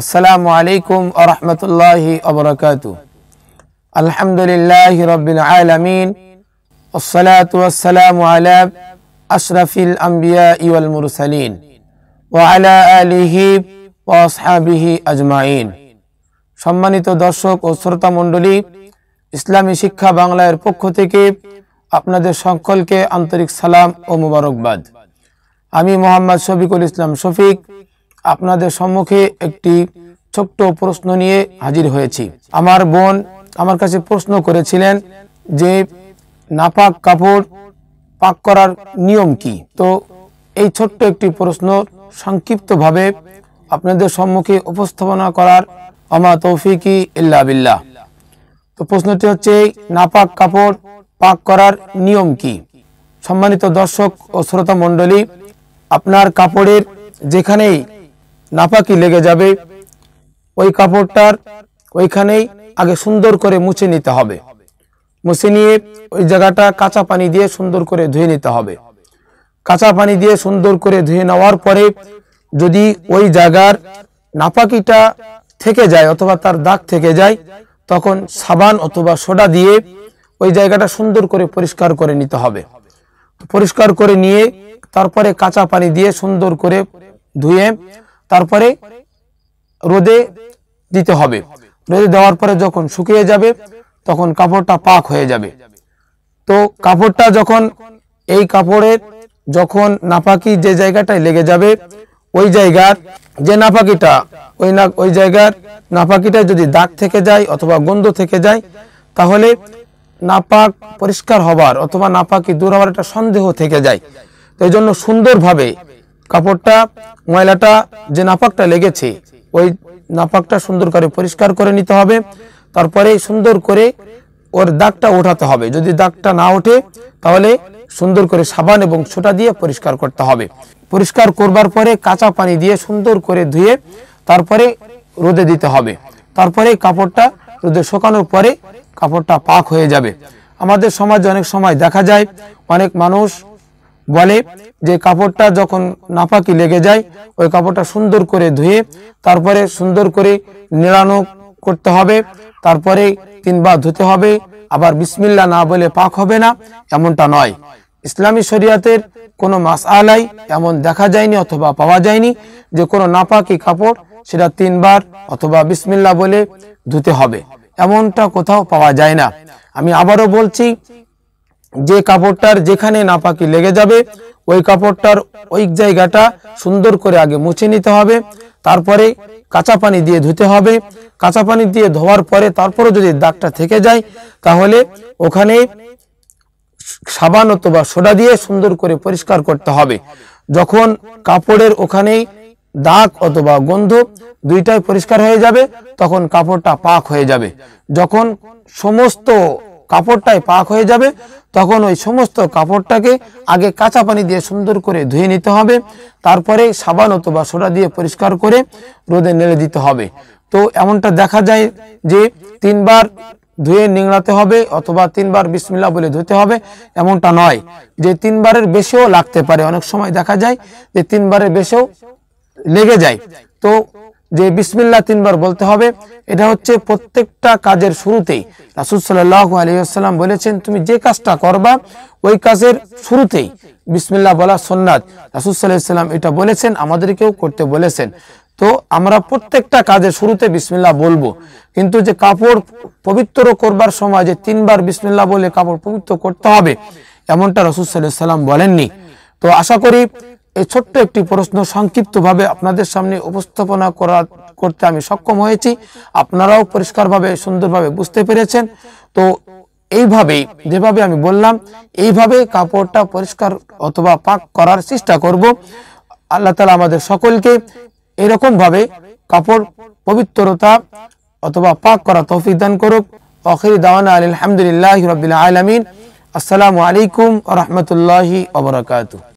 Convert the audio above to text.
আসসালামু আলাইকুম আরহামতুল্লাহি অবরকাত আলহামদুলিল্লাহ রবিল আলমিন ওসালাতাম আলাব আশরাফিল আম্বিয়া ইউল মুরসালিন ওয়ালা আলিহি ওয়াসহাবিহি আজমাইন সম্মানিত দর্শক ও শ্রোতা মণ্ডলী ইসলামী শিক্ষা বাংলার পক্ষ থেকে আপনাদের সকলকে আন্তরিক সালাম ও মুবারকবাদ আমি মোহাম্মদ শফিকুল ইসলাম শফিক আপনাদের সম্মুখে একটি ছোট্ট প্রশ্ন নিয়ে হাজির হয়েছি আমার বোন আমার কাছে প্রশ্ন করেছিলেন যে নাপাক কাপড় পাক করার নিয়ম কি তো এই ছোট্ট একটি প্রশ্ন সংক্ষিপ্তভাবে আপনাদের সম্মুখে উপস্থাপনা করার আমার তৌফিকি ইল্লা বিল্লাহ তো প্রশ্নটি হচ্ছে নাপাক কাপড় পাক করার নিয়ম কি সম্মানিত দর্শক ও শ্রোতা মণ্ডলী আপনার কাপড়ের যেখানেই নাপাকি লেগে যাবে ওই কাপড়টার ওইখানেই আগে সুন্দর করে মুছে নিতে হবে মুছে নিয়ে ওই জায়গাটা কাঁচা পানি দিয়ে সুন্দর করে ধুয়ে নিতে হবে কাঁচা পানি দিয়ে সুন্দর করে ধুয়ে নেওয়ার পরে যদি ওই জায়গার নাপাকিটা থেকে যায় অথবা তার দাগ থেকে যায় তখন সাবান অথবা সোডা দিয়ে ওই জায়গাটা সুন্দর করে পরিষ্কার করে নিতে হবে পরিষ্কার করে নিয়ে তারপরে কাঁচা পানি দিয়ে সুন্দর করে ধুয়ে তারপরে রোদে দিতে হবে রোদে দেওয়ার পরে যখন শুকিয়ে যাবে তখন কাপড়টা পাক হয়ে যাবে তো কাপড়টা যখন এই কাপড়ের যখন নাপাকি যে জায়গাটায় লেগে যাবে ওই জায়গার যে নাপাকিটা ওই না ওই জায়গার নাপাকিটা যদি দাগ থেকে যায় অথবা গন্ধ থেকে যায় তাহলে নাপাক পরিষ্কার হবার অথবা নাপাকি দূর হওয়ার একটা সন্দেহ থেকে যায় তো এই জন্য সুন্দরভাবে কাপড়টা ময়লাটা যে নাপাকটা লেগেছে ওই নাপাকটা সুন্দর করে পরিষ্কার করে নিতে হবে তারপরে সুন্দর করে ওর দাগটা ওঠাতে হবে যদি দাগটা না ওঠে তাহলে সুন্দর করে সাবান এবং ছোটা দিয়ে পরিষ্কার করতে হবে পরিষ্কার করবার পরে কাঁচা পানি দিয়ে সুন্দর করে ধুয়ে তারপরে রোদে দিতে হবে তারপরে কাপড়টা রোদে শোকানোর পরে কাপড়টা পাক হয়ে যাবে আমাদের সমাজে অনেক সময় দেখা যায় অনেক মানুষ বলে যে কাপড়টা যখন নাপাকি লেগে যায় ওই কাপড়টা সুন্দর করে ধুয়ে তারপরে সুন্দর করে নিড়ানো করতে হবে তারপরে তিনবার ধুতে হবে আবার বিসমিল্লা না বলে পাক হবে না এমনটা নয় ইসলামী শরিয়াতের কোনো মাস আলাই এমন দেখা যায়নি অথবা পাওয়া যায়নি যে কোনো নাপাকি কাপড় সেটা তিনবার অথবা বিসমিল্লা বলে ধুতে হবে এমনটা কোথাও পাওয়া যায় না আমি আবারও বলছি যে কাপড়টার যেখানে নাপাকি লেগে যাবে ওই কাপড়টার ওই জায়গাটা সুন্দর করে আগে মুছে নিতে হবে তারপরে কাঁচা পানি দিয়ে ধুতে হবে কাঁচা পানি দিয়ে ধোয়ার পরে তারপরে যদি দাগটা থেকে যায় তাহলে ওখানে সাবান অথবা সোডা দিয়ে সুন্দর করে পরিষ্কার করতে হবে যখন কাপড়ের ওখানেই দাগ অথবা গন্ধ দুইটাই পরিষ্কার হয়ে যাবে তখন কাপড়টা পাক হয়ে যাবে যখন সমস্ত কাপড়টাই পাক হয়ে যাবে তখন ওই সমস্ত কাপড়টাকে আগে কাঁচা পানি দিয়ে সুন্দর করে ধুয়ে নিতে হবে তারপরে সাবান অথবা সোডা দিয়ে পরিষ্কার করে রোদে নেড়ে দিতে হবে তো এমনটা দেখা যায় যে তিনবার ধুয়ে নিংড়াতে হবে অথবা তিনবার বিসমিল্লা বলে ধুতে হবে এমনটা নয় যে তিনবারের বেশিও লাগতে পারে অনেক সময় দেখা যায় যে তিনবারের বেশিও লেগে যায় তো যে বিসমিল্লা তিনবার বলতে হবে এটা হচ্ছে প্রত্যেকটা কাজের শুরুতেই রাসুল সাল্লাহ আলিয়াল্লাম বলেছেন তুমি যে কাজটা করবা ওই কাজের শুরুতেই বিসমিল্লা বলা সন্ন্যাদ রাসুল এটা বলেছেন আমাদেরকেও করতে বলেছেন তো আমরা প্রত্যেকটা কাজের শুরুতে বিসমিল্লা বলবো কিন্তু যে কাপড় পবিত্র করবার সময় যে তিনবার বিসমিল্লা বলে কাপড় পবিত্র করতে হবে এমনটা রসুল সাল্লাহ সাল্লাম বলেননি তো আশা করি এই ছোট্ট একটি প্রশ্ন সংক্ষিপ্তভাবে আপনাদের সামনে উপস্থাপনা করা করতে আমি সক্ষম হয়েছি আপনারাও পরিষ্কারভাবে সুন্দরভাবে বুঝতে পেরেছেন তো এইভাবেই যেভাবে আমি বললাম এইভাবে কাপড়টা পরিষ্কার অথবা পাক করার চেষ্টা করব আল্লাহ তালা আমাদের সকলকে এরকমভাবে কাপড় পবিত্রতা অথবা পাক করা তৌফিক দান করুক অখির দাওয়ান আলহামদুলিল্লাহ রবিল আলমিন আসসালামু আলাইকুম রহমতুল্লাহি ওবরাকাতু